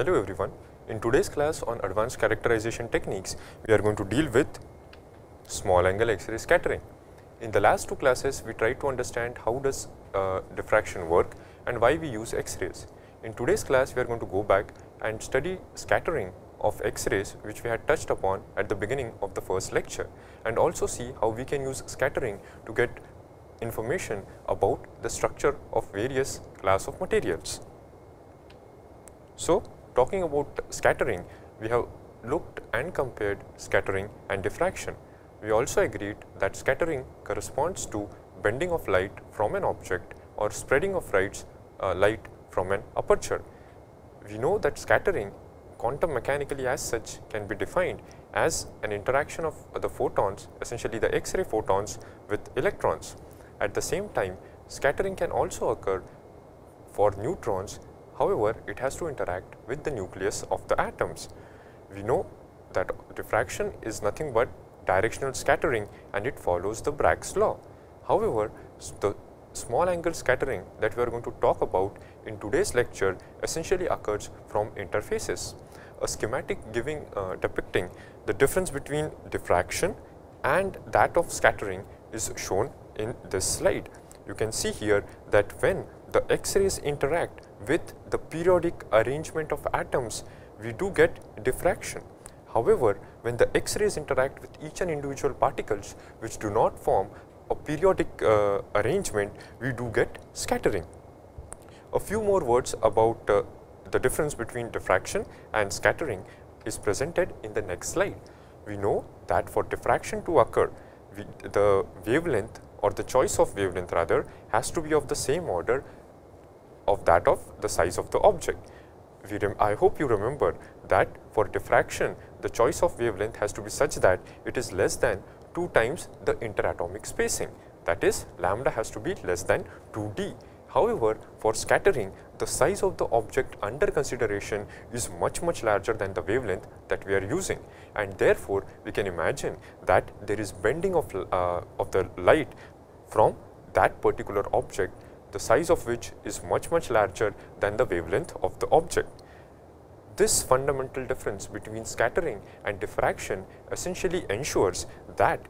Hello everyone, in today's class on advanced characterization techniques, we are going to deal with small angle X-ray scattering. In the last two classes, we tried to understand how does uh, diffraction work and why we use X-rays. In today's class, we are going to go back and study scattering of X-rays which we had touched upon at the beginning of the first lecture and also see how we can use scattering to get information about the structure of various class of materials. So, talking about scattering, we have looked and compared scattering and diffraction. We also agreed that scattering corresponds to bending of light from an object or spreading of lights, uh, light from an aperture. We know that scattering quantum mechanically as such can be defined as an interaction of the photons essentially the X-ray photons with electrons. At the same time scattering can also occur for neutrons However, it has to interact with the nucleus of the atoms. We know that diffraction is nothing but directional scattering and it follows the Bragg's law. However, the small angle scattering that we are going to talk about in today's lecture essentially occurs from interfaces. A schematic giving uh, depicting the difference between diffraction and that of scattering is shown in this slide. You can see here that when the X-rays interact with the periodic arrangement of atoms, we do get diffraction. However, when the X-rays interact with each and individual particles which do not form a periodic uh, arrangement, we do get scattering. A few more words about uh, the difference between diffraction and scattering is presented in the next slide. We know that for diffraction to occur, we, the wavelength or the choice of wavelength rather has to be of the same order of that of the size of the object. I hope you remember that for diffraction, the choice of wavelength has to be such that it is less than 2 times the interatomic spacing that is lambda has to be less than 2d. However, for scattering the size of the object under consideration is much much larger than the wavelength that we are using and therefore we can imagine that there is bending of, uh, of the light from that particular object the size of which is much much larger than the wavelength of the object. This fundamental difference between scattering and diffraction essentially ensures that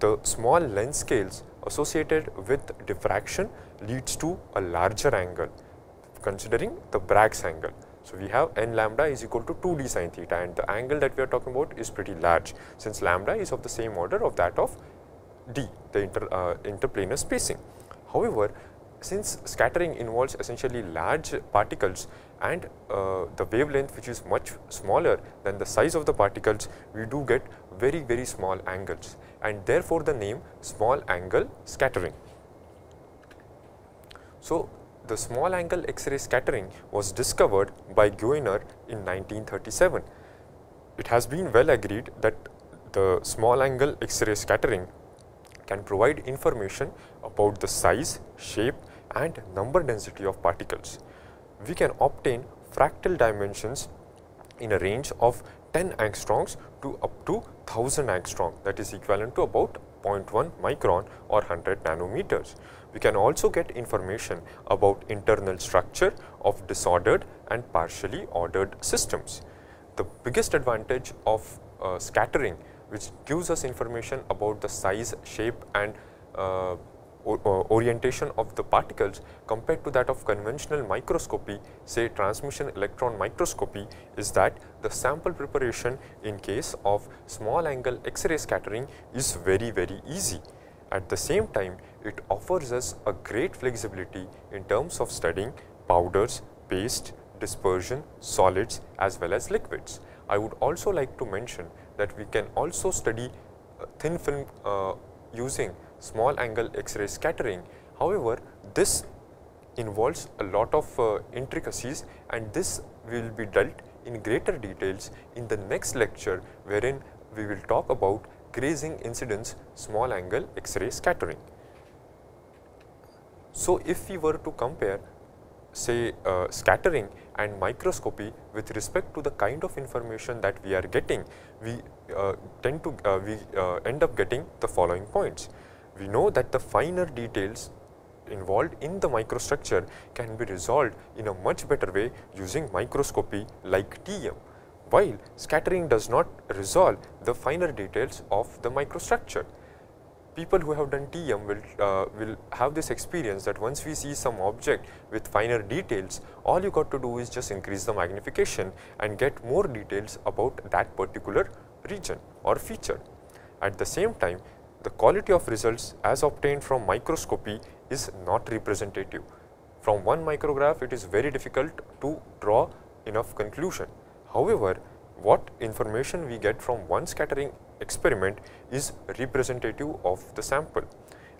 the small lens scales associated with diffraction leads to a larger angle considering the Bragg's angle. So, we have n lambda is equal to 2d sine theta and the angle that we are talking about is pretty large since lambda is of the same order of that of d the inter, uh, interplanar spacing. However, since scattering involves essentially large particles and uh, the wavelength which is much smaller than the size of the particles, we do get very very small angles and therefore the name small angle scattering. So, the small angle X-ray scattering was discovered by Goener in 1937. It has been well agreed that the small angle X-ray scattering can provide information about the size, shape and number density of particles. We can obtain fractal dimensions in a range of 10 angstroms to up to 1000 angstrom that is equivalent to about 0.1 micron or 100 nanometers. We can also get information about internal structure of disordered and partially ordered systems. The biggest advantage of uh, scattering which gives us information about the size, shape and uh, uh, orientation of the particles compared to that of conventional microscopy say transmission electron microscopy is that the sample preparation in case of small angle X-ray scattering is very very easy. At the same time it offers us a great flexibility in terms of studying powders, paste, dispersion, solids as well as liquids. I would also like to mention that we can also study uh, thin film uh, using small angle X-ray scattering. However, this involves a lot of uh, intricacies and this will be dealt in greater details in the next lecture wherein we will talk about grazing incidence small angle X-ray scattering. So, if we were to compare say uh, scattering and microscopy with respect to the kind of information that we are getting, we uh, tend to uh, we uh, end up getting the following points. We know that the finer details involved in the microstructure can be resolved in a much better way using microscopy like TM, while scattering does not resolve the finer details of the microstructure. People who have done TM will, uh, will have this experience that once we see some object with finer details, all you got to do is just increase the magnification and get more details about that particular region or feature. At the same time, the quality of results as obtained from microscopy is not representative. From one micrograph, it is very difficult to draw enough conclusion. However, what information we get from one scattering experiment is representative of the sample.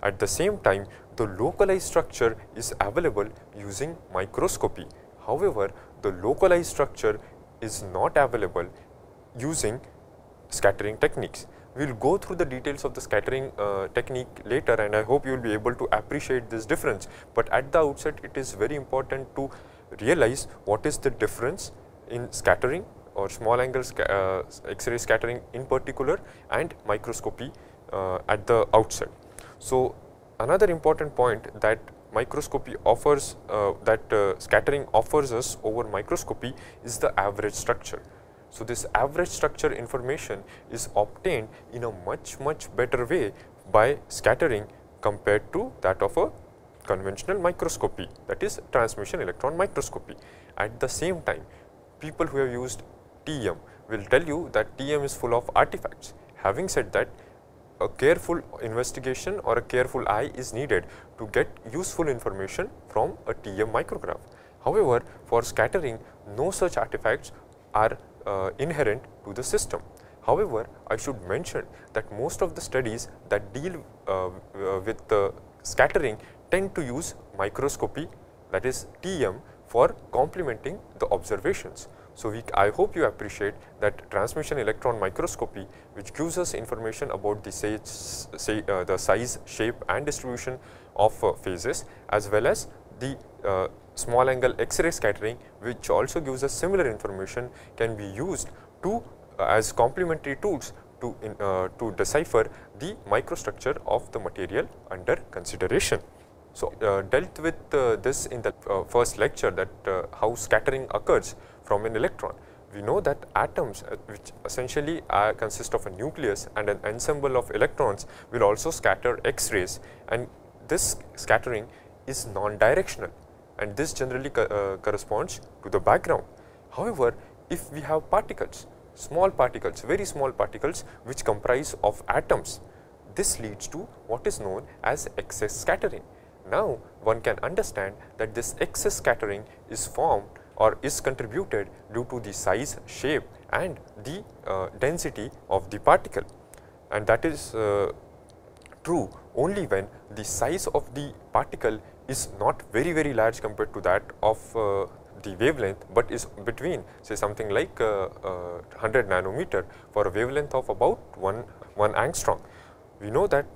At the same time, the localized structure is available using microscopy. However, the localized structure is not available using scattering techniques. We'll go through the details of the scattering uh, technique later and I hope you'll be able to appreciate this difference. But at the outset, it is very important to realize what is the difference in scattering or small angle uh, X-ray scattering in particular and microscopy uh, at the outset. So, another important point that microscopy offers uh, that uh, scattering offers us over microscopy is the average structure. So, this average structure information is obtained in a much much better way by scattering compared to that of a conventional microscopy that is transmission electron microscopy. At the same time people who have used TM will tell you that TM is full of artifacts. Having said that a careful investigation or a careful eye is needed to get useful information from a TM micrograph. However, for scattering no such artifacts are uh, inherent to the system. However, I should mention that most of the studies that deal uh, uh with scattering tend to use microscopy that is TM for complementing the observations. So, we, I hope you appreciate that transmission electron microscopy which gives us information about the, say, say, uh, the size, shape and distribution of uh, phases as well as the uh, small angle X-ray scattering which also gives us similar information can be used to uh, as complementary tools to, in, uh, to decipher the microstructure of the material under consideration. So, uh, dealt with uh, this in the uh, first lecture that uh, how scattering occurs from an electron. We know that atoms which essentially consist of a nucleus and an ensemble of electrons will also scatter X-rays and this scattering is non-directional and this generally co uh, corresponds to the background. However, if we have particles, small particles, very small particles which comprise of atoms, this leads to what is known as excess scattering. Now, one can understand that this excess scattering is formed or is contributed due to the size, shape and the uh, density of the particle and that is uh, true only when the size of the particle is not very very large compared to that of uh, the wavelength but is between say something like uh, uh, 100 nanometer for a wavelength of about 1, 1 angstrom. We know that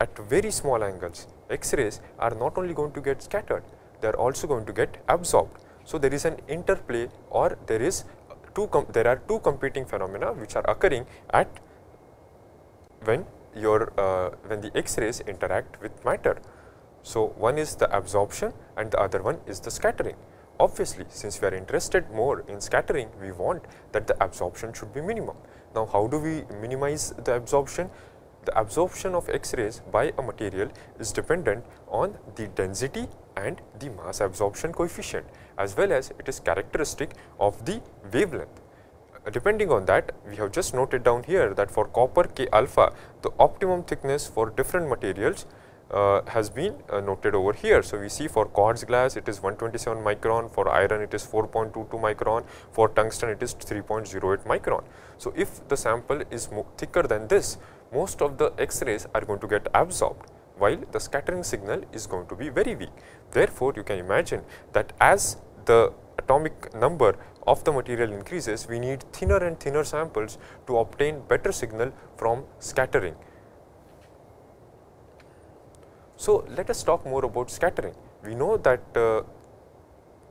at very small angles X-rays are not only going to get scattered, they are also going to get absorbed. So, there is an interplay or there is two there are two competing phenomena which are occurring at when your uh, when the X-rays interact with matter. So, one is the absorption and the other one is the scattering. Obviously, since we are interested more in scattering, we want that the absorption should be minimum. Now, how do we minimize the absorption? The absorption of X-rays by a material is dependent on the density and the mass absorption coefficient as well as it is characteristic of the wavelength. Uh, depending on that, we have just noted down here that for copper K alpha, the optimum thickness for different materials uh, has been uh, noted over here. So, we see for quartz glass it is 127 micron, for iron it is 4.22 micron, for tungsten it is 3.08 micron. So, if the sample is thicker than this, most of the X-rays are going to get absorbed while the scattering signal is going to be very weak. Therefore, you can imagine that as the atomic number of the material increases, we need thinner and thinner samples to obtain better signal from scattering. So let us talk more about scattering. We know that uh,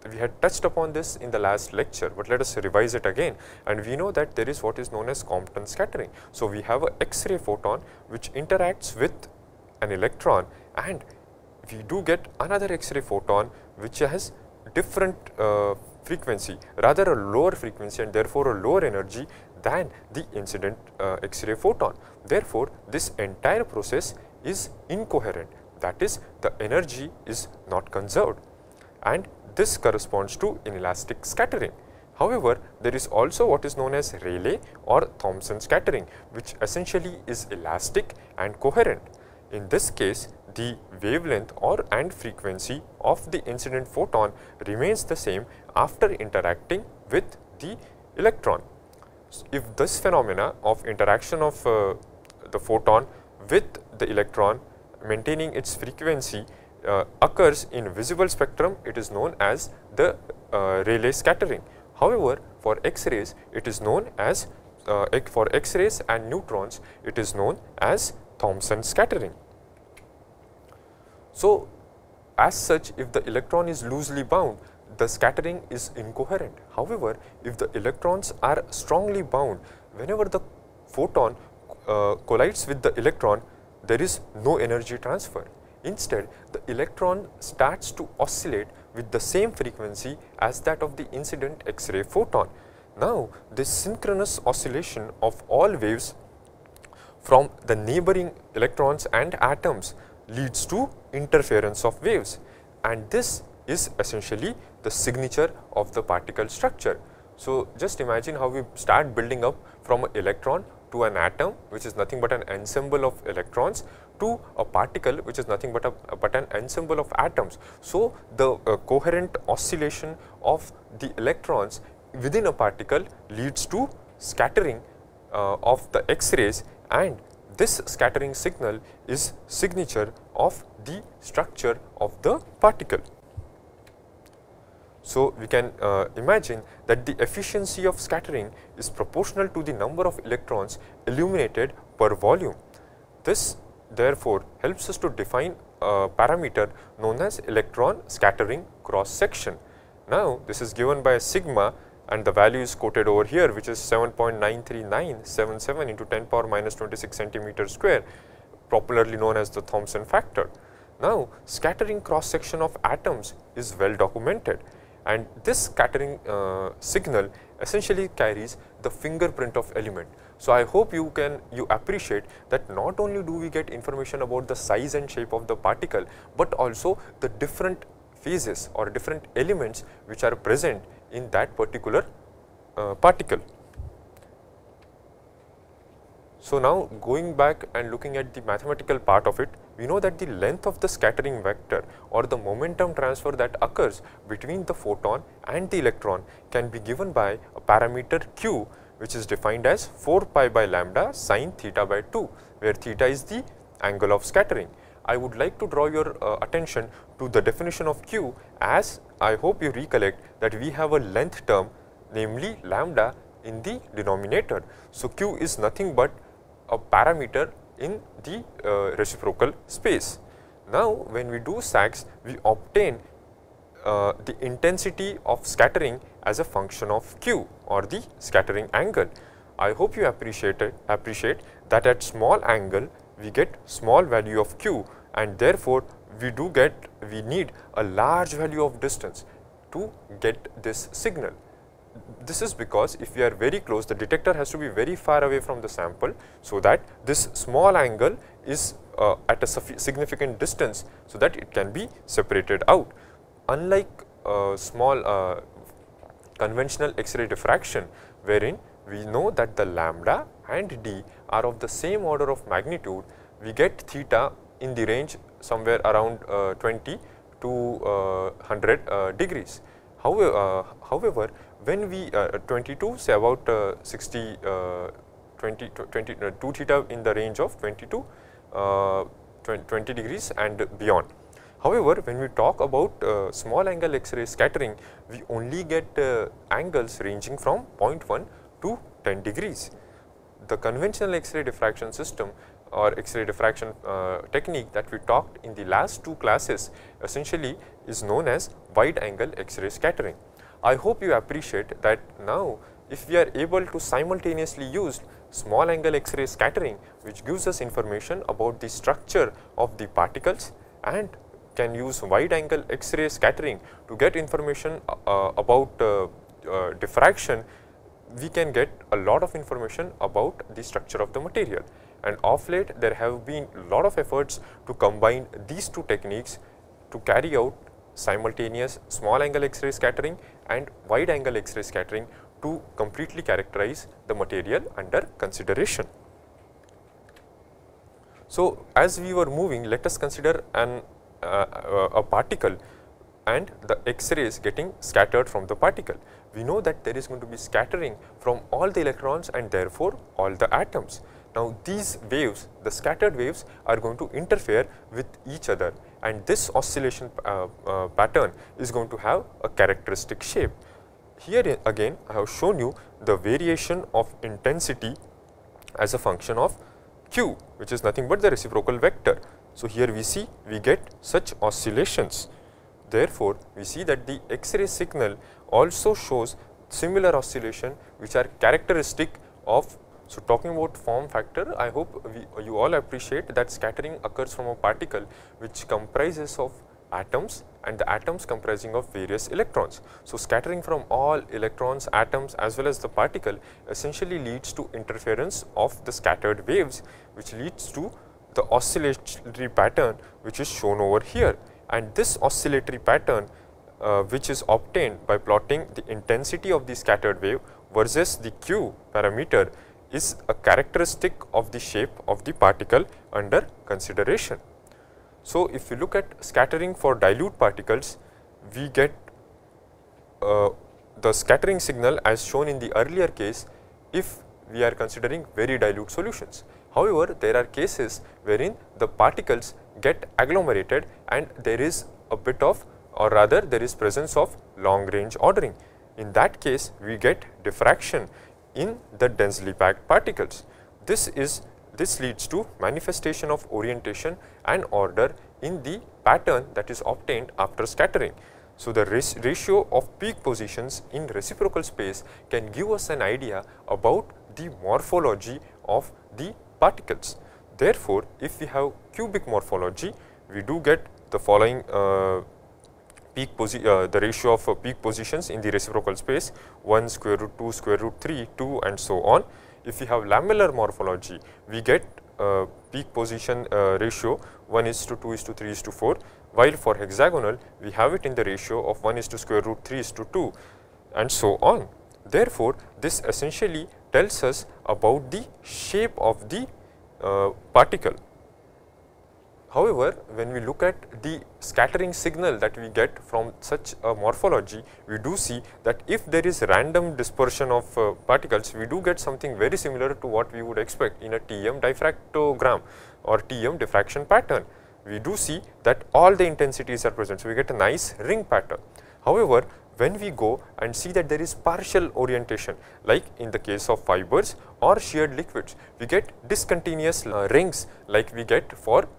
we had touched upon this in the last lecture, but let us revise it again and we know that there is what is known as Compton scattering. So we have a X-ray photon which interacts with an electron and we do get another X-ray photon which has different uh, frequency rather a lower frequency and therefore a lower energy than the incident uh, X-ray photon. Therefore, this entire process is incoherent that is the energy is not conserved and this corresponds to inelastic scattering. However, there is also what is known as Rayleigh or Thomson scattering which essentially is elastic and coherent. In this case, the wavelength or and frequency of the incident photon remains the same after interacting with the electron. If this phenomena of interaction of uh, the photon with the electron maintaining its frequency uh, occurs in visible spectrum it is known as the uh, Rayleigh scattering. However, for X-rays it is known as uh, for X-rays and neutrons it is known as Thomson scattering. So, as such if the electron is loosely bound the scattering is incoherent. However, if the electrons are strongly bound whenever the photon uh, collides with the electron there is no energy transfer. Instead, the electron starts to oscillate with the same frequency as that of the incident X-ray photon. Now, this synchronous oscillation of all waves from the neighboring electrons and atoms leads to interference of waves and this is essentially the signature of the particle structure. So, just imagine how we start building up from an electron to an atom which is nothing but an ensemble of electrons to a particle which is nothing but a but an ensemble of atoms. So, the uh, coherent oscillation of the electrons within a particle leads to scattering uh, of the X-rays and this scattering signal is signature of the structure of the particle. So, we can uh, imagine that the efficiency of scattering is proportional to the number of electrons illuminated per volume. This therefore helps us to define a parameter known as electron scattering cross section. Now, this is given by a sigma and the value is quoted over here which is 7.93977 into 10 power minus 26 centimeter square popularly known as the Thomson factor. Now, scattering cross section of atoms is well documented and this scattering uh, signal essentially carries the fingerprint of element. So I hope you can you appreciate that not only do we get information about the size and shape of the particle, but also the different phases or different elements which are present in that particular uh, particle. So now going back and looking at the mathematical part of it, we know that the length of the scattering vector or the momentum transfer that occurs between the photon and the electron can be given by a parameter q which is defined as 4 pi by lambda sine theta by 2 where theta is the angle of scattering. I would like to draw your uh, attention to the definition of q as I hope you recollect that we have a length term namely lambda in the denominator. So, q is nothing but a parameter in the uh, reciprocal space. Now when we do SAGs, we obtain uh, the intensity of scattering as a function of Q or the scattering angle. I hope you appreciate, it, appreciate that at small angle we get small value of Q and therefore we do get we need a large value of distance to get this signal. This is because if we are very close, the detector has to be very far away from the sample so that this small angle is uh, at a significant distance so that it can be separated out. Unlike uh, small uh, conventional X-ray diffraction wherein we know that the lambda and d are of the same order of magnitude, we get theta in the range somewhere around uh, 20 to 100 uh, uh, degrees. However, however, when we uh, uh, 22 say about uh, 60 uh, 20, 20 uh, 2 theta in the range of 22 uh, 20 degrees and beyond. However, when we talk about small angle X-ray scattering, we only get angles ranging from 0.1 to 10 degrees. The conventional X-ray diffraction system or X-ray diffraction technique that we talked in the last two classes essentially is known as wide angle X-ray scattering. I hope you appreciate that now if we are able to simultaneously use small angle X-ray scattering which gives us information about the structure of the particles and can use wide angle X-ray scattering to get information uh, uh about uh, uh, diffraction, we can get a lot of information about the structure of the material. And of late there have been lot of efforts to combine these two techniques to carry out simultaneous small angle X-ray scattering and wide angle X-ray scattering to completely characterize the material under consideration. So, as we were moving let us consider an uh, uh, a particle and the X-ray is getting scattered from the particle. We know that there is going to be scattering from all the electrons and therefore all the atoms. Now, these waves, the scattered waves are going to interfere with each other and this oscillation uh, uh, pattern is going to have a characteristic shape. Here again I have shown you the variation of intensity as a function of q which is nothing but the reciprocal vector. So, here we see we get such oscillations. Therefore, we see that the X-ray signal also shows similar oscillation which are characteristic of so talking about form factor, I hope we, you all appreciate that scattering occurs from a particle which comprises of atoms and the atoms comprising of various electrons. So scattering from all electrons, atoms as well as the particle essentially leads to interference of the scattered waves which leads to the oscillatory pattern which is shown over here and this oscillatory pattern uh, which is obtained by plotting the intensity of the scattered wave versus the Q parameter is a characteristic of the shape of the particle under consideration. So, if you look at scattering for dilute particles, we get uh, the scattering signal as shown in the earlier case if we are considering very dilute solutions. However, there are cases wherein the particles get agglomerated and there is a bit of or rather there is presence of long range ordering. In that case, we get diffraction in the densely packed particles. This is this leads to manifestation of orientation and order in the pattern that is obtained after scattering. So, the ratio of peak positions in reciprocal space can give us an idea about the morphology of the particles. Therefore, if we have cubic morphology, we do get the following uh, peak uh, the ratio of uh, peak positions in the reciprocal space 1 square root 2 square root 3 2 and so on. If we have lamellar morphology we get uh, peak position uh, ratio 1 is to 2 is to 3 is to 4 while for hexagonal we have it in the ratio of 1 is to square root 3 is to 2 and so on. Therefore, this essentially tells us about the shape of the uh, particle. However, when we look at the scattering signal that we get from such a morphology, we do see that if there is random dispersion of uh, particles, we do get something very similar to what we would expect in a TM diffractogram or TM diffraction pattern. We do see that all the intensities are present, so we get a nice ring pattern. However, when we go and see that there is partial orientation like in the case of fibers or sheared liquids, we get discontinuous uh, rings like we get for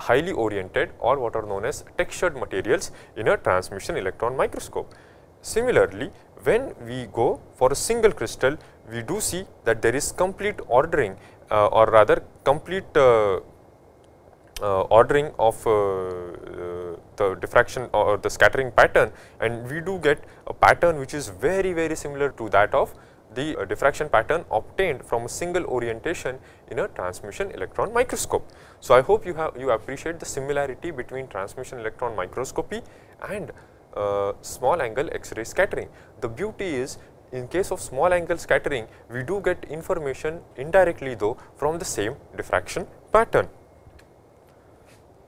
highly oriented or what are known as textured materials in a transmission electron microscope. Similarly, when we go for a single crystal, we do see that there is complete ordering uh, or rather complete uh, uh, ordering of uh, the diffraction or the scattering pattern and we do get a pattern which is very very similar to that of the uh, diffraction pattern obtained from a single orientation in a transmission electron microscope. So, I hope you have you appreciate the similarity between transmission electron microscopy and uh, small angle X-ray scattering. The beauty is in case of small angle scattering, we do get information indirectly though from the same diffraction pattern.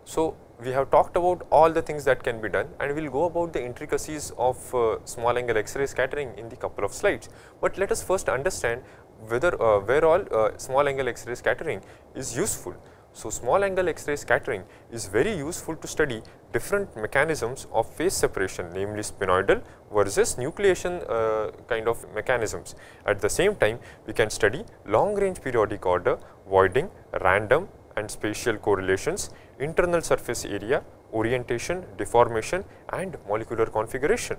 So, we have talked about all the things that can be done and we will go about the intricacies of uh, small angle X-ray scattering in the couple of slides. But let us first understand whether uh, where all uh, small angle X-ray scattering is useful. So, small angle X-ray scattering is very useful to study different mechanisms of phase separation namely spinoidal versus nucleation uh, kind of mechanisms. At the same time, we can study long range periodic order, voiding, random and spatial correlations internal surface area, orientation, deformation and molecular configuration.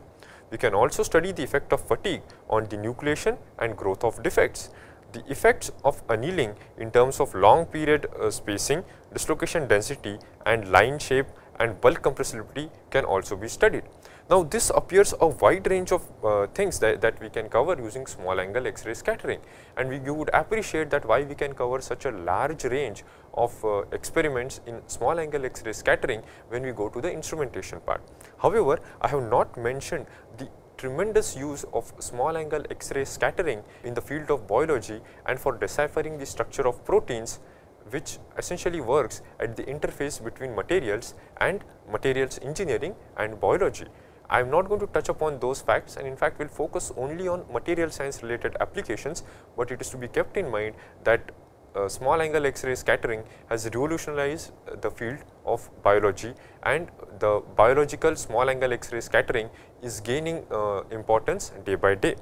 We can also study the effect of fatigue on the nucleation and growth of defects. The effects of annealing in terms of long period uh, spacing, dislocation density and line shape and bulk compressibility can also be studied. Now this appears a wide range of uh, things that, that we can cover using small angle X-ray scattering and we, you would appreciate that why we can cover such a large range of uh, experiments in small angle X-ray scattering when we go to the instrumentation part. However, I have not mentioned the tremendous use of small angle X-ray scattering in the field of biology and for deciphering the structure of proteins which essentially works at the interface between materials and materials engineering and biology. I am not going to touch upon those facts and in fact will focus only on material science related applications, but it is to be kept in mind that uh, small angle X-ray scattering has revolutionized uh, the field of biology and the biological small angle X-ray scattering is gaining uh, importance day by day.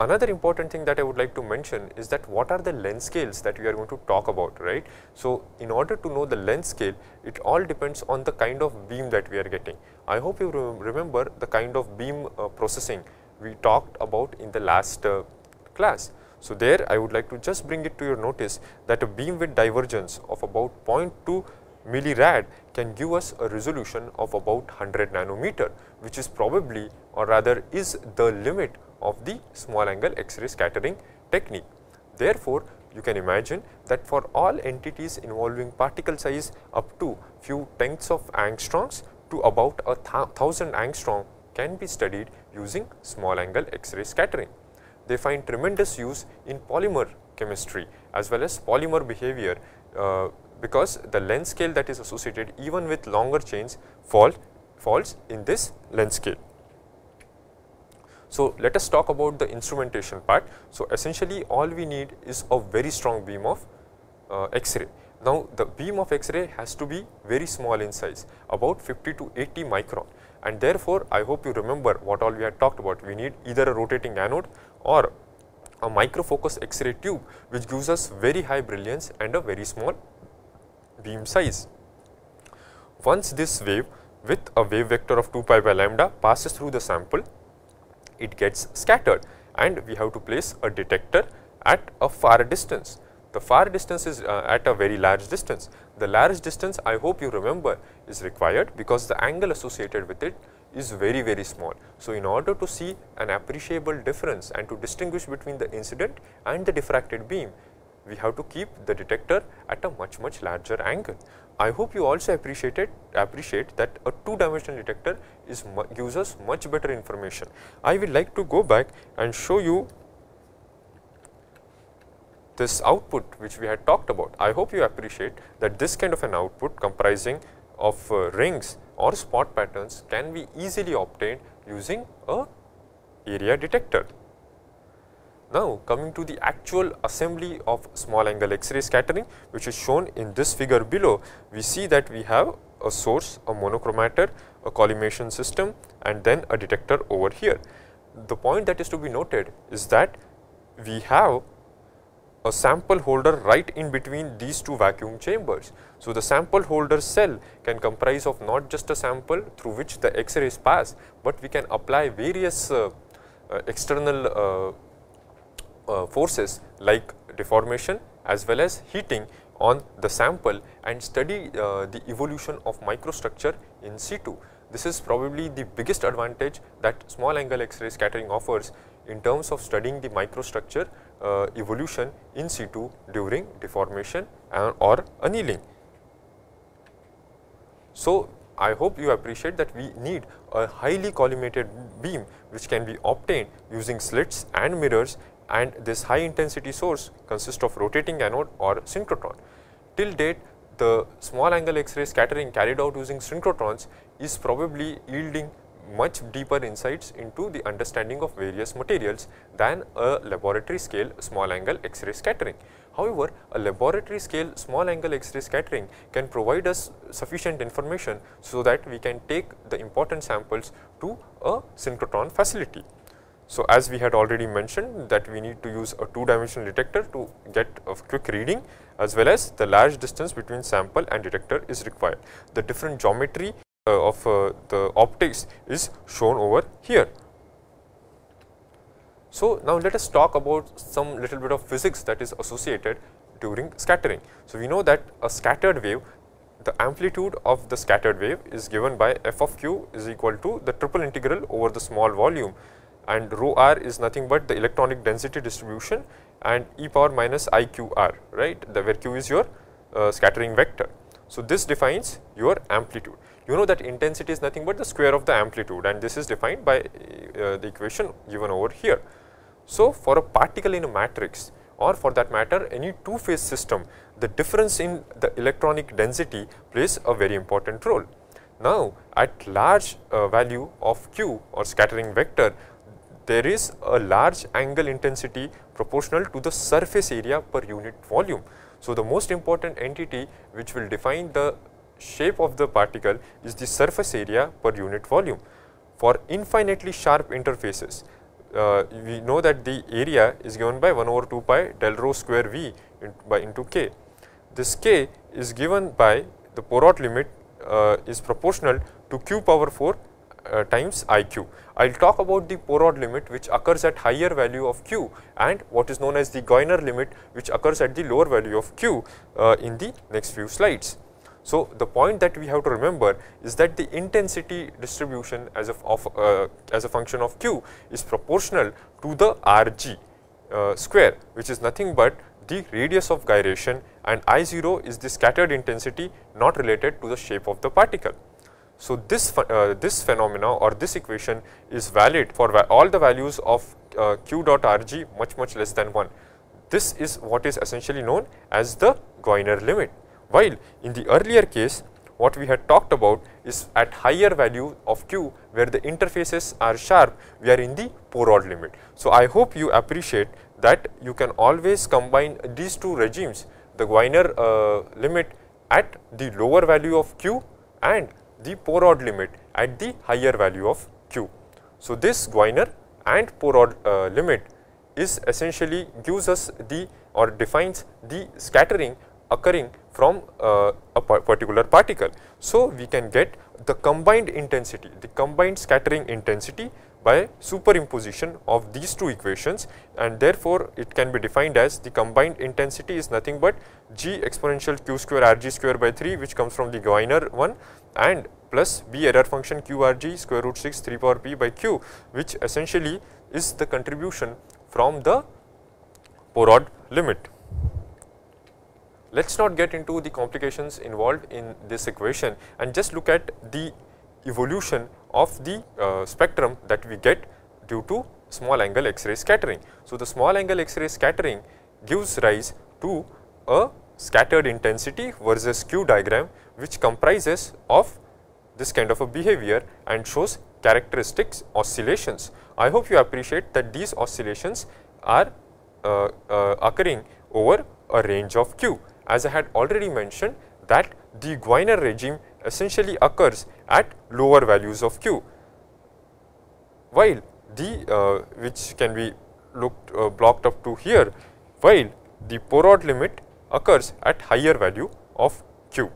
Another important thing that I would like to mention is that what are the lens scales that we are going to talk about, right? So, in order to know the lens scale, it all depends on the kind of beam that we are getting. I hope you remember the kind of beam uh, processing we talked about in the last uh, class. So, there I would like to just bring it to your notice that a beam with divergence of about 0.2 millirad can give us a resolution of about 100 nanometer, which is probably or rather is the limit of the small angle X-ray scattering technique. Therefore, you can imagine that for all entities involving particle size up to few tenths of angstroms to about a thousand angstrom can be studied using small angle X-ray scattering. They find tremendous use in polymer chemistry as well as polymer behavior uh, because the length scale that is associated even with longer chains fall, falls in this length scale. So, let us talk about the instrumentation part. So, essentially all we need is a very strong beam of uh, X-ray. Now, the beam of X-ray has to be very small in size about 50 to 80 micron and therefore, I hope you remember what all we had talked about. We need either a rotating anode or a microfocus X-ray tube which gives us very high brilliance and a very small beam size. Once this wave with a wave vector of 2 pi by lambda passes through the sample, it gets scattered and we have to place a detector at a far distance. The far distance is uh, at a very large distance. The large distance I hope you remember is required because the angle associated with it is very very small. So, in order to see an appreciable difference and to distinguish between the incident and the diffracted beam, we have to keep the detector at a much much larger angle. I hope you also appreciated appreciate that a two-dimensional detector is gives us much better information. I will like to go back and show you this output which we had talked about. I hope you appreciate that this kind of an output comprising of uh, rings or spot patterns can be easily obtained using a area detector. Now coming to the actual assembly of small angle X-ray scattering which is shown in this figure below, we see that we have a source, a monochromator, a collimation system and then a detector over here. The point that is to be noted is that we have a sample holder right in between these two vacuum chambers. So, the sample holder cell can comprise of not just a sample through which the X-rays pass, but we can apply various uh, uh, external uh, uh, forces like deformation as well as heating on the sample and study uh, the evolution of microstructure in situ. This is probably the biggest advantage that small angle X-ray scattering offers in terms of studying the microstructure uh, evolution in situ during deformation or annealing. So, I hope you appreciate that we need a highly collimated beam which can be obtained using slits and mirrors and this high intensity source consists of rotating anode or synchrotron. Till date the small angle X-ray scattering carried out using synchrotrons is probably yielding much deeper insights into the understanding of various materials than a laboratory scale small angle X-ray scattering. However, a laboratory scale small angle X-ray scattering can provide us sufficient information so that we can take the important samples to a synchrotron facility. So, as we had already mentioned that we need to use a two dimensional detector to get a quick reading as well as the large distance between sample and detector is required. The different geometry uh, of uh, the optics is shown over here. So, now let us talk about some little bit of physics that is associated during scattering. So, we know that a scattered wave the amplitude of the scattered wave is given by f of q is equal to the triple integral over the small volume and rho r is nothing but the electronic density distribution and e power minus i q r right the where q is your uh, scattering vector. So, this defines your amplitude. You know that intensity is nothing but the square of the amplitude and this is defined by uh, the equation given over here. So, for a particle in a matrix or for that matter any two phase system, the difference in the electronic density plays a very important role. Now, at large uh, value of q or scattering vector, there is a large angle intensity proportional to the surface area per unit volume. So, the most important entity which will define the shape of the particle is the surface area per unit volume. For infinitely sharp interfaces, uh, we know that the area is given by 1 over 2 pi del rho square v in by into k. This k is given by the Porot limit uh, is proportional to q power 4 uh, times i q I will talk about the Porod limit which occurs at higher value of q and what is known as the Goiner limit which occurs at the lower value of q uh, in the next few slides. So, the point that we have to remember is that the intensity distribution as a, of, uh, as a function of q is proportional to the Rg uh, square which is nothing but the radius of gyration and I0 is the scattered intensity not related to the shape of the particle. So, this, uh, this phenomena or this equation is valid for all the values of uh, q dot rg much much less than 1. This is what is essentially known as the Goiner limit. While in the earlier case what we had talked about is at higher value of q where the interfaces are sharp we are in the Porod limit. So, I hope you appreciate that you can always combine these two regimes the Goiner uh, limit at the lower value of q and the Porod limit at the higher value of q. So, this Gwiner and Porod uh, limit is essentially gives us the or defines the scattering occurring from uh, a particular particle. So, we can get the combined intensity, the combined scattering intensity by superimposition of these two equations and therefore, it can be defined as the combined intensity is nothing but g exponential q square r g square by 3 which comes from the Gewiner one and plus b error function qrg square root 6 3 power p by q which essentially is the contribution from the Porod limit. Let us not get into the complications involved in this equation and just look at the evolution of the uh, spectrum that we get due to small angle X-ray scattering. So, the small angle X-ray scattering gives rise to a scattered intensity versus Q diagram which comprises of this kind of a behavior and shows characteristics oscillations. I hope you appreciate that these oscillations are uh, uh, occurring over a range of Q. As I had already mentioned that the Guinar regime essentially occurs at lower values of Q, while the uh, which can be looked uh, blocked up to here, while the Porod limit occurs at higher value of Q.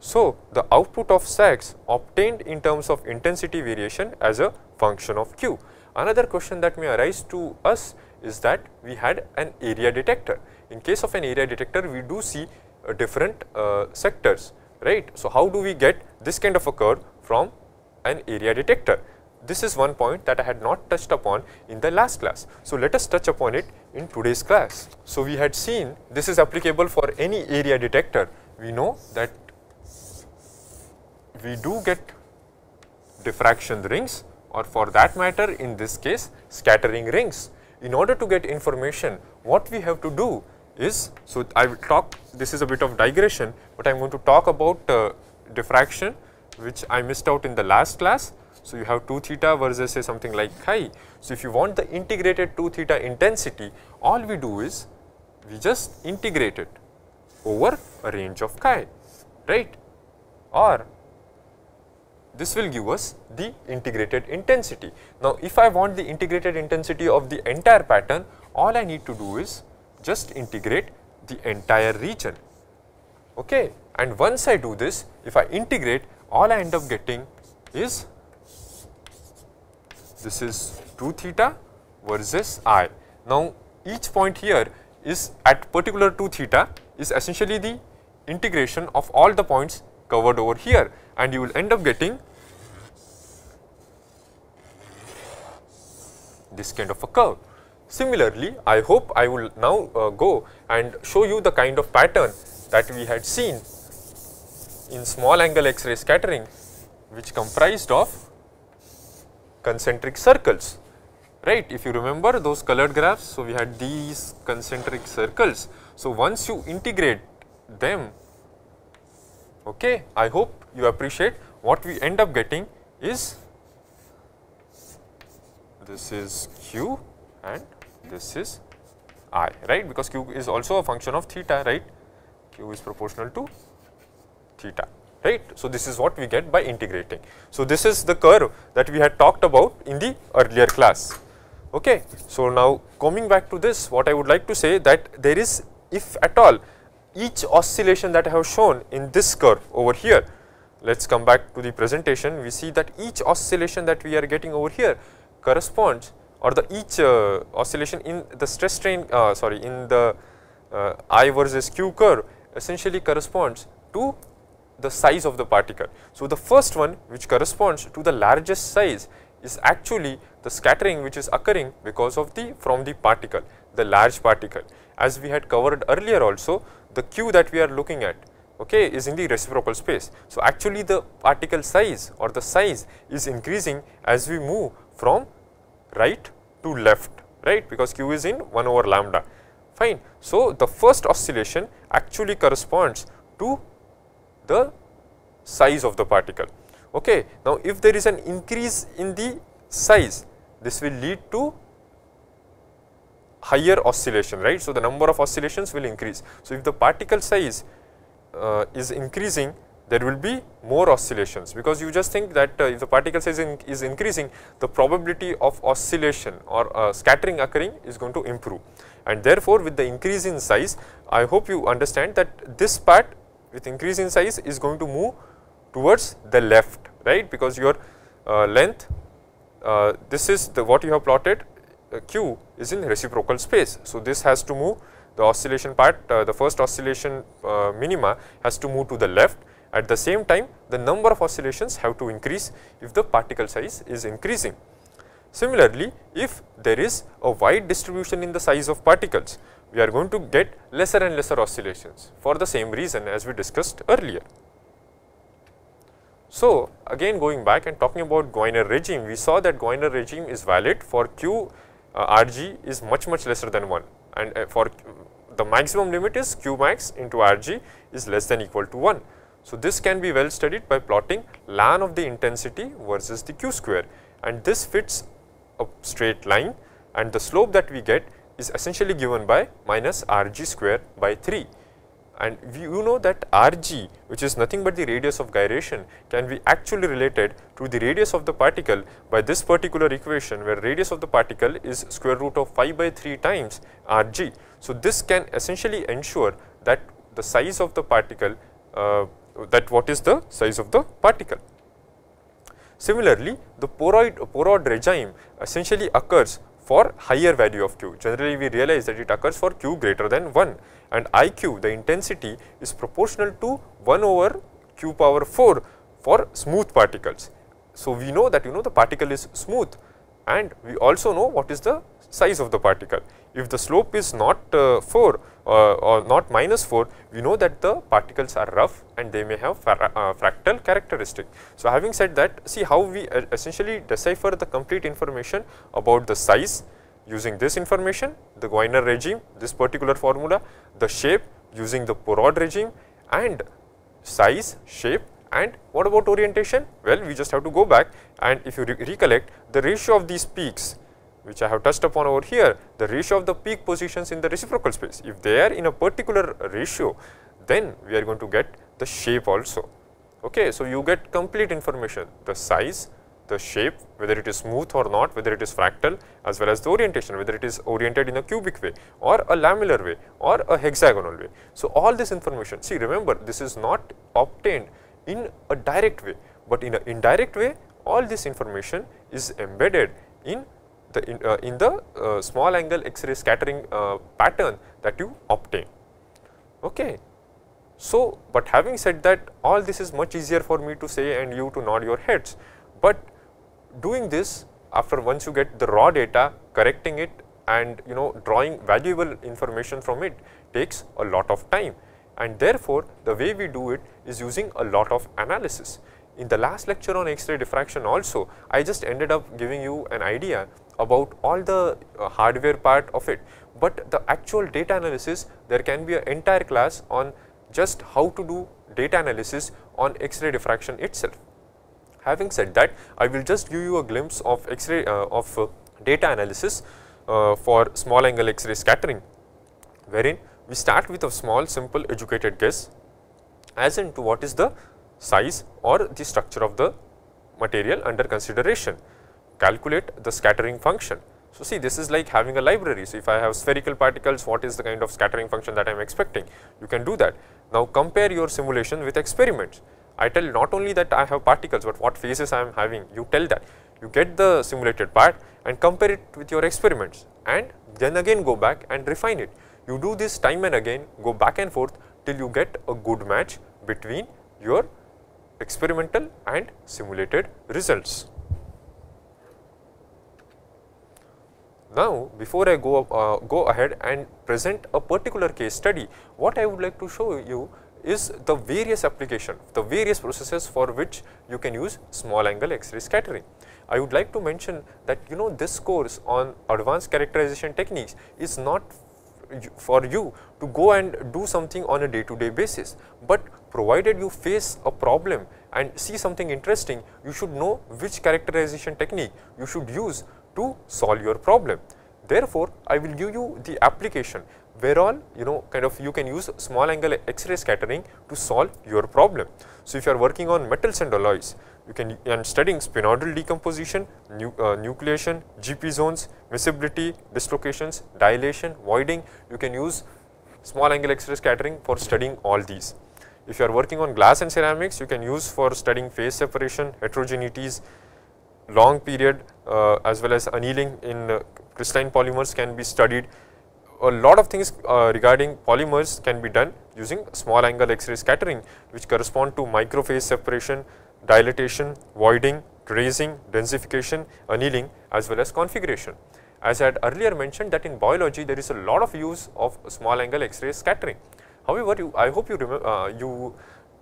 So, the output of SAGs obtained in terms of intensity variation as a function of Q. Another question that may arise to us is that we had an area detector. In case of an area detector, we do see uh, different uh, sectors, right. So, how do we get this kind of a curve from an area detector? This is one point that I had not touched upon in the last class. So, let us touch upon it in today's class. So, we had seen this is applicable for any area detector. We know that we do get diffraction rings or for that matter in this case scattering rings. In order to get information what we have to do is, so I will talk this is a bit of digression, but I am going to talk about uh, diffraction which I missed out in the last class. So, you have 2 theta versus say something like chi. So, if you want the integrated 2 theta intensity all we do is we just integrate it over a range of chi right or this will give us the integrated intensity. Now, if I want the integrated intensity of the entire pattern, all I need to do is just integrate the entire region. Okay. And once I do this, if I integrate, all I end up getting is this is 2 theta versus i. Now, each point here is at particular 2 theta is essentially the integration of all the points covered over here and you will end up getting this kind of a curve. Similarly, I hope I will now uh, go and show you the kind of pattern that we had seen in small angle X-ray scattering which comprised of concentric circles, right. If you remember those colored graphs, so we had these concentric circles. So, once you integrate them, okay, I hope you appreciate what we end up getting is this is q and this is i right because q is also a function of theta right q is proportional to theta right. So, this is what we get by integrating. So, this is the curve that we had talked about in the earlier class. Okay. So, now coming back to this what I would like to say that there is if at all each oscillation that I have shown in this curve over here let us come back to the presentation we see that each oscillation that we are getting over here corresponds or the each uh, oscillation in the stress strain uh, sorry in the uh, I versus Q curve essentially corresponds to the size of the particle. So, the first one which corresponds to the largest size is actually the scattering which is occurring because of the from the particle, the large particle. As we had covered earlier also the Q that we are looking at okay, is in the reciprocal space. So, actually the particle size or the size is increasing as we move from right to left right because q is in 1 over lambda fine. So, the first oscillation actually corresponds to the size of the particle. Okay. Now, if there is an increase in the size this will lead to higher oscillation right. So, the number of oscillations will increase. So, if the particle size uh, is increasing there will be more oscillations because you just think that uh, if the particle size in is increasing the probability of oscillation or uh, scattering occurring is going to improve and therefore with the increase in size I hope you understand that this part with increase in size is going to move towards the left right because your uh, length uh, this is the what you have plotted uh, q is in reciprocal space. So, this has to move the oscillation part uh, the first oscillation minima has to move to the left at the same time, the number of oscillations have to increase if the particle size is increasing. Similarly, if there is a wide distribution in the size of particles, we are going to get lesser and lesser oscillations for the same reason as we discussed earlier. So, again going back and talking about Goiner regime, we saw that Goiner regime is valid for Q uh, Rg is much much lesser than 1 and uh, for the maximum limit is Q max into Rg is less than equal to 1. So this can be well studied by plotting LAN of the intensity versus the Q square and this fits a straight line and the slope that we get is essentially given by minus Rg square by 3 and you know that Rg which is nothing but the radius of gyration can be actually related to the radius of the particle by this particular equation where radius of the particle is square root of 5 by 3 times Rg. So, this can essentially ensure that the size of the particle uh, that what is the size of the particle. Similarly, the poroid poroid regime essentially occurs for higher value of q. Generally, we realize that it occurs for q greater than 1 and iq the intensity is proportional to 1 over q power 4 for smooth particles. So, we know that you know the particle is smooth and we also know what is the size of the particle if the slope is not uh, 4 uh, or not minus 4, we know that the particles are rough and they may have uh, fractal characteristic. So, having said that, see how we essentially decipher the complete information about the size using this information, the Goiner regime, this particular formula, the shape using the Porod regime and size, shape and what about orientation? Well, we just have to go back and if you re recollect the ratio of these peaks which I have touched upon over here, the ratio of the peak positions in the reciprocal space. If they are in a particular ratio, then we are going to get the shape also. Okay, so you get complete information, the size, the shape, whether it is smooth or not, whether it is fractal as well as the orientation, whether it is oriented in a cubic way or a lamellar way or a hexagonal way. So, all this information, see remember this is not obtained in a direct way, but in an indirect way all this information is embedded in the in, uh, in the uh, small angle X-ray scattering uh, pattern that you obtain. Okay. So, but having said that all this is much easier for me to say and you to nod your heads, but doing this after once you get the raw data correcting it and you know drawing valuable information from it takes a lot of time and therefore, the way we do it is using a lot of analysis. In the last lecture on X-ray diffraction also, I just ended up giving you an idea about all the uh, hardware part of it, but the actual data analysis there can be an entire class on just how to do data analysis on X-ray diffraction itself. Having said that, I will just give you a glimpse of X-ray uh, of uh, data analysis uh, for small angle X-ray scattering, wherein we start with a small simple educated guess as into what is the size or the structure of the material under consideration calculate the scattering function. So, see this is like having a library. So, if I have spherical particles, what is the kind of scattering function that I am expecting? You can do that. Now, compare your simulation with experiments. I tell not only that I have particles, but what phases I am having, you tell that. You get the simulated part and compare it with your experiments and then again go back and refine it. You do this time and again, go back and forth till you get a good match between your experimental and simulated results. Now, before I go, uh, go ahead and present a particular case study, what I would like to show you is the various application, the various processes for which you can use small angle X-ray scattering. I would like to mention that you know this course on advanced characterization techniques is not for you to go and do something on a day to day basis, but provided you face a problem and see something interesting, you should know which characterization technique you should use to solve your problem. Therefore, I will give you the application whereon you know kind of you can use small angle x-ray scattering to solve your problem. So, if you are working on metals and alloys, you can and studying spinodal decomposition, nu uh, nucleation, GP zones, miscibility, dislocations, dilation, voiding, you can use small angle x-ray scattering for studying all these. If you are working on glass and ceramics, you can use for studying phase separation, heterogeneities, long period uh, as well as annealing in crystalline polymers can be studied. A lot of things uh, regarding polymers can be done using small angle X-ray scattering which correspond to microphase separation, dilatation, voiding, grazing, densification, annealing as well as configuration. As I had earlier mentioned that in biology there is a lot of use of small angle X-ray scattering. However, you, I hope you remember uh, you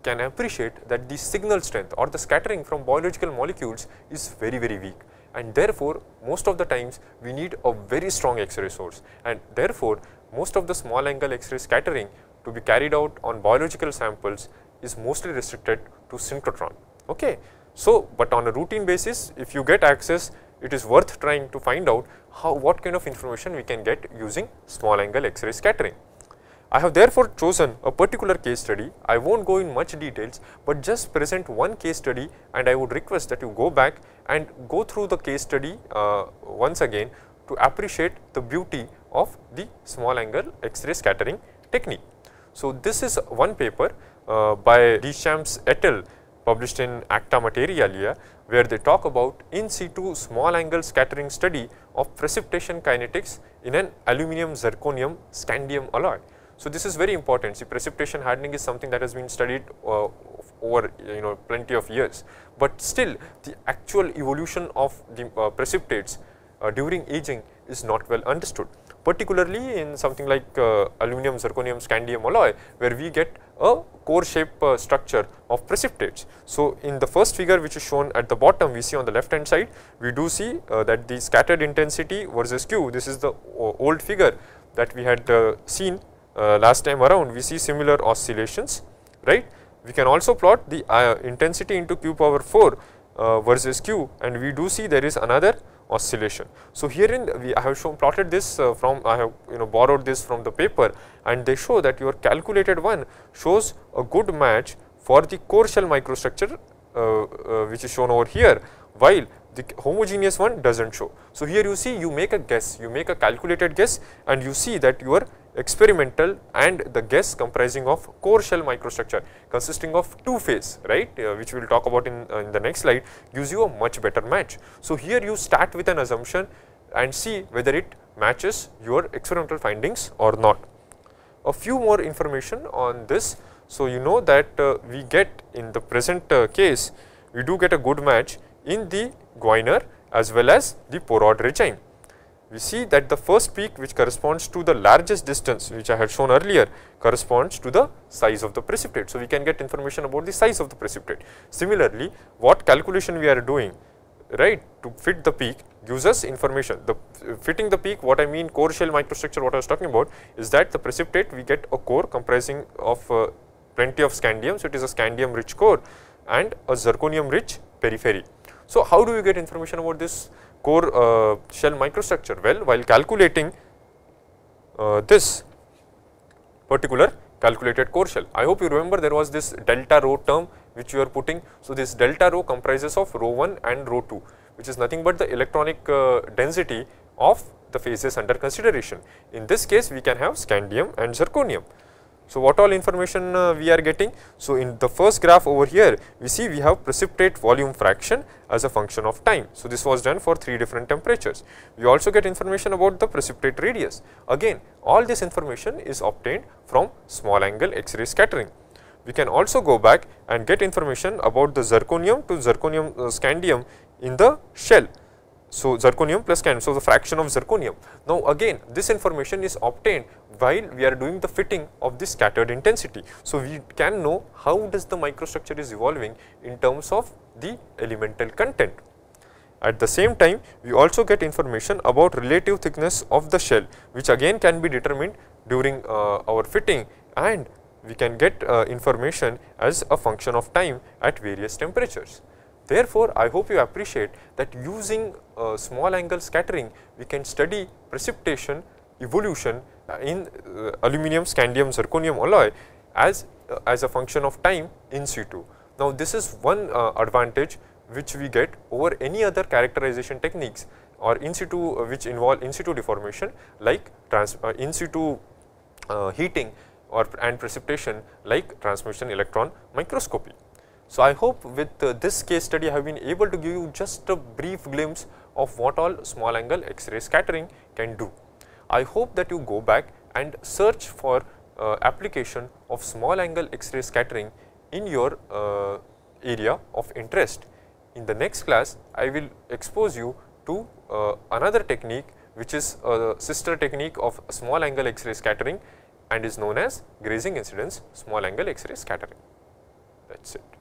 can appreciate that the signal strength or the scattering from biological molecules is very very weak and therefore most of the times we need a very strong X-ray source and therefore most of the small angle X-ray scattering to be carried out on biological samples is mostly restricted to synchrotron. Okay. So, but on a routine basis if you get access it is worth trying to find out how what kind of information we can get using small angle X-ray scattering. I have therefore chosen a particular case study. I won't go in much details, but just present one case study and I would request that you go back and go through the case study uh, once again to appreciate the beauty of the small angle X-ray scattering technique. So, this is one paper uh, by Deschamps et al published in Acta Materialia where they talk about in situ small angle scattering study of precipitation kinetics in an aluminum zirconium scandium alloy. So this is very important. See, precipitation hardening is something that has been studied uh, over you know plenty of years, but still the actual evolution of the uh, precipitates uh, during aging is not well understood, particularly in something like uh, aluminum, zirconium, scandium alloy, where we get a core shape uh, structure of precipitates. So in the first figure which is shown at the bottom, we see on the left hand side, we do see uh, that the scattered intensity versus Q, this is the old figure that we had seen uh, last time around we see similar oscillations right. We can also plot the uh, intensity into q power 4 uh, versus q and we do see there is another oscillation. So, herein we I have shown plotted this uh, from I have you know borrowed this from the paper and they show that your calculated one shows a good match for the core shell microstructure uh, uh which is shown over here while the homogeneous one does not show. So, here you see you make a guess you make a calculated guess and you see that your experimental and the guess comprising of core shell microstructure consisting of two phase right uh, which we will talk about in, uh, in the next slide gives you a much better match. So, here you start with an assumption and see whether it matches your experimental findings or not. A few more information on this. So, you know that uh, we get in the present uh, case we do get a good match in the Guiner as well as the porod regime we see that the first peak which corresponds to the largest distance which I had shown earlier corresponds to the size of the precipitate. So, we can get information about the size of the precipitate. Similarly, what calculation we are doing right to fit the peak gives us information. The uh, fitting the peak what I mean core shell microstructure what I was talking about is that the precipitate we get a core comprising of uh, plenty of scandium. So, it is a scandium rich core and a zirconium rich periphery. So, how do you get information about this core uh, shell microstructure? Well, while calculating uh, this particular calculated core shell, I hope you remember there was this delta rho term which you are putting. So, this delta rho comprises of rho 1 and rho 2 which is nothing but the electronic uh, density of the phases under consideration. In this case, we can have scandium and zirconium. So, what all information uh, we are getting? So, in the first graph over here, we see we have precipitate volume fraction as a function of time. So, this was done for three different temperatures. We also get information about the precipitate radius. Again, all this information is obtained from small angle X-ray scattering. We can also go back and get information about the zirconium to zirconium uh, scandium in the shell. So, zirconium plus cadmium, so the fraction of zirconium. Now, again this information is obtained while we are doing the fitting of this scattered intensity. So, we can know how does the microstructure is evolving in terms of the elemental content. At the same time, we also get information about relative thickness of the shell which again can be determined during uh, our fitting and we can get uh, information as a function of time at various temperatures. Therefore, I hope you appreciate that using uh, small angle scattering we can study precipitation evolution in uh, aluminum scandium zirconium alloy as uh, as a function of time in situ. Now, this is one uh, advantage which we get over any other characterization techniques or in situ uh, which involve in situ deformation like trans uh, in situ heating or and precipitation like transmission electron microscopy. So, I hope with uh, this case study I have been able to give you just a brief glimpse of what all small angle X-ray scattering can do. I hope that you go back and search for uh, application of small angle X-ray scattering in your uh, area of interest. In the next class, I will expose you to uh, another technique which is a sister technique of small angle X-ray scattering and is known as grazing incidence small angle X-ray scattering. That is it.